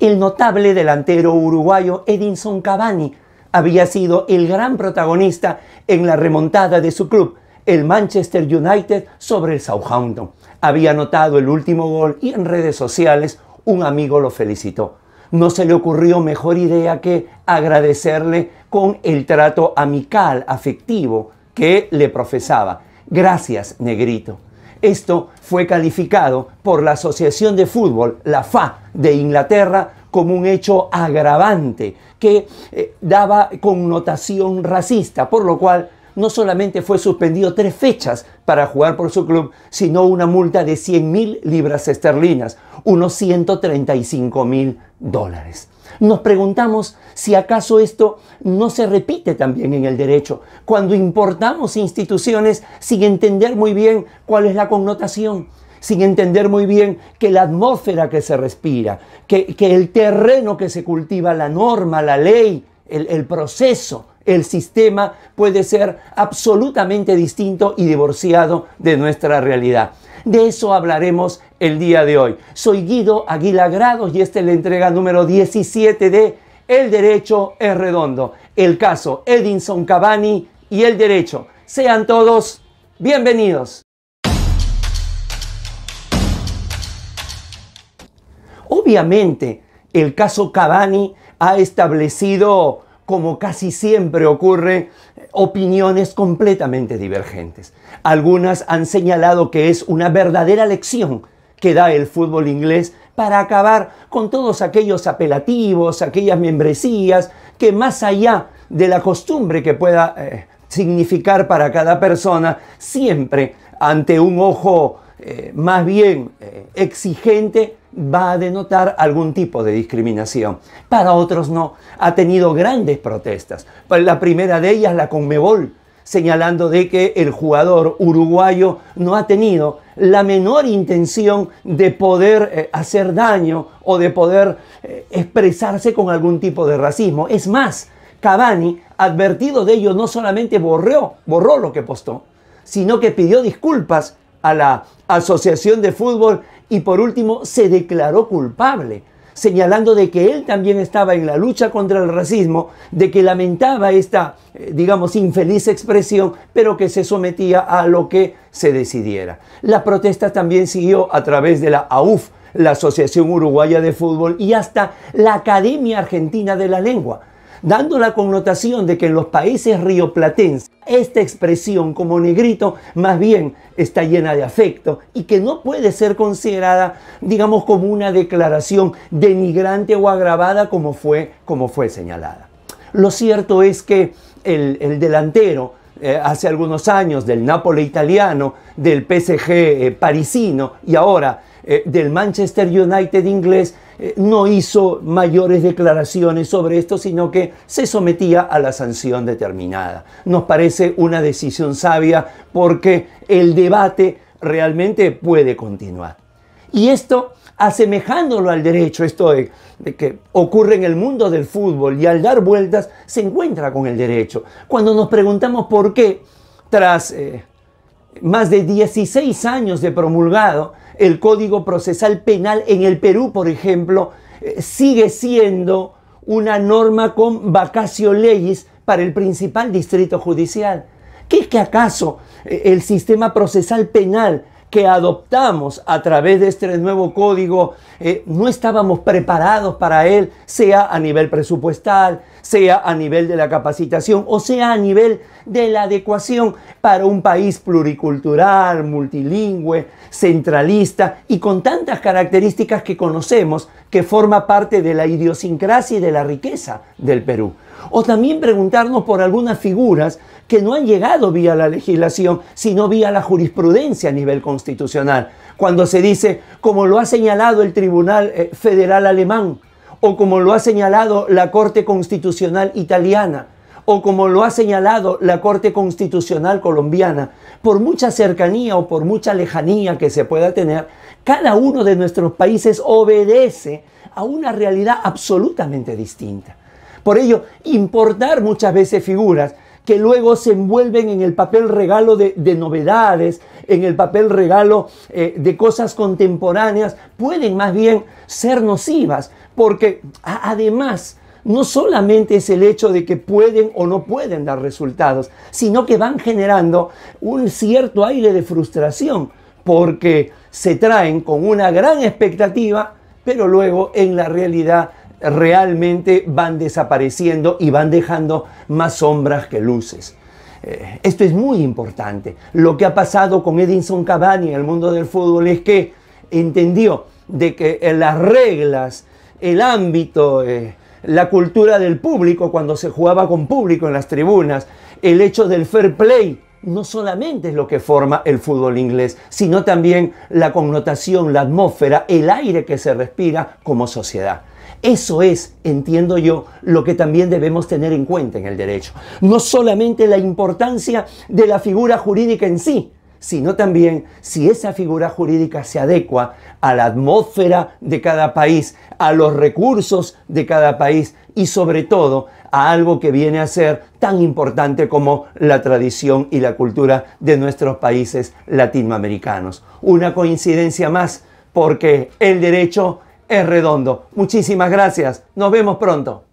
El notable delantero uruguayo Edinson Cavani había sido el gran protagonista en la remontada de su club, el Manchester United, sobre el Southampton. Había anotado el último gol y en redes sociales un amigo lo felicitó. No se le ocurrió mejor idea que agradecerle con el trato amical, afectivo que le profesaba. Gracias, negrito. Esto fue calificado por la Asociación de Fútbol, la FA, de Inglaterra como un hecho agravante que eh, daba connotación racista, por lo cual no solamente fue suspendido tres fechas para jugar por su club, sino una multa de 100.000 mil libras esterlinas, unos 135 mil dólares. Nos preguntamos si acaso esto no se repite también en el derecho, cuando importamos instituciones sin entender muy bien cuál es la connotación, sin entender muy bien que la atmósfera que se respira, que, el terreno que se cultiva, la norma, la ley, el, el proceso, el sistema puede ser absolutamente distinto y divorciado de nuestra realidad. De eso hablaremos el día de hoy. Soy Guido Aguila y esta es la entrega número 17 de El Derecho es Redondo, el caso Edinson Cavani y el Derecho. Sean todos bienvenidos. Obviamente, el caso Cavani ha establecido, como casi siempre ocurre, opiniones completamente divergentes. Algunas han señalado que es una verdadera lección que da el fútbol inglés para acabar con todos aquellos apelativos, aquellas membresías, que más allá de la costumbre que pueda eh, significar para cada persona, siempre ante un ojo eh, más bien eh, exigente va a denotar algún tipo de discriminación. Para otros no. Ha tenido grandes protestas. La primera de ellas, la Conmebol, señalando de que el jugador uruguayo no ha tenido la menor intención de poder eh, hacer daño o de poder eh, expresarse con algún tipo de racismo. Es más, Cavani, advertido de ello, no solamente borró, borró lo que postó, sino que pidió disculpas a la Asociación de Fútbol y por último se declaró culpable señalando de que él también estaba en la lucha contra el racismo, de que lamentaba esta, eh, digamos, infeliz expresión, pero que se sometía a lo que se decidiera. La protesta también siguió a través de la AUF, la Asociación Uruguaya de Fútbol, y hasta la Academia Argentina de la Lengua dando la connotación de que en los países rioplatenses esta expresión como negrito más bien está llena de afecto y que no puede ser considerada, digamos, como una declaración denigrante o agravada como fue, como fue señalada. Lo cierto es que el, delantero eh, hace algunos años del Napoli italiano, del PSG eh, parisino y ahora eh, del Manchester United inglés eh, no hizo mayores declaraciones sobre esto, sino que se sometía a la sanción determinada. Nos parece una decisión sabia porque el debate realmente puede continuar. Y esto, asemejándolo al derecho, esto de, que ocurre en el mundo del fútbol y al dar vueltas se encuentra con el derecho. Cuando nos preguntamos por qué, tras eh, más de 16 años de promulgado, el Código Procesal Penal en el Perú, por ejemplo, eh, sigue siendo una norma con vacacio leyes para el principal distrito judicial. ¿Qué es que acaso eh, el sistema procesal penal que adoptamos a través de este nuevo código, eh, no estábamos preparados para él, sea a nivel presupuestal, sea a nivel de la capacitación o sea a nivel de la adecuación para un país pluricultural, multilingüe, centralista y con tantas características que conocemos que forma parte de la idiosincrasia y de la riqueza del Perú. O también preguntarnos por algunas figuras que no han llegado vía la legislación, sino vía la jurisprudencia a nivel constitucional. Cuando se dice, como lo ha señalado el Tribunal eh, Federal Alemán, o como lo ha señalado la Corte Constitucional Italiana, o como lo ha señalado la Corte Constitucional Colombiana, por mucha cercanía o por mucha lejanía que se pueda tener, cada uno de nuestros países obedece a una realidad absolutamente distinta. Por ello, importar muchas veces figuras que luego se envuelven en el papel regalo de, novedades, en el papel regalo eh, de cosas contemporáneas, pueden más bien ser nocivas, porque además no solamente es el hecho de que pueden o no pueden dar resultados, sino que van generando un cierto aire de frustración, porque se traen con una gran expectativa, pero luego en la realidad realmente van desapareciendo y van dejando más sombras que luces. Eh, esto es muy importante. Lo que ha pasado con Edison Cavani en el mundo del fútbol es que entendió de que eh, las reglas, el ámbito, eh, la cultura del público cuando se jugaba con público en las tribunas, el hecho del fair play, no solamente es lo que forma el fútbol inglés, sino también la connotación, la atmósfera, el aire que se respira como sociedad. Eso es, entiendo yo, lo que también debemos tener en cuenta en el derecho. No solamente la importancia de la figura jurídica en sí, sino también si esa figura jurídica se adecua a la atmósfera de cada país, a los recursos de cada país y sobre todo a algo que viene a ser tan importante como la tradición y la cultura de nuestros países latinoamericanos. Una coincidencia más, porque el derecho es redondo. Muchísimas gracias. Nos vemos pronto.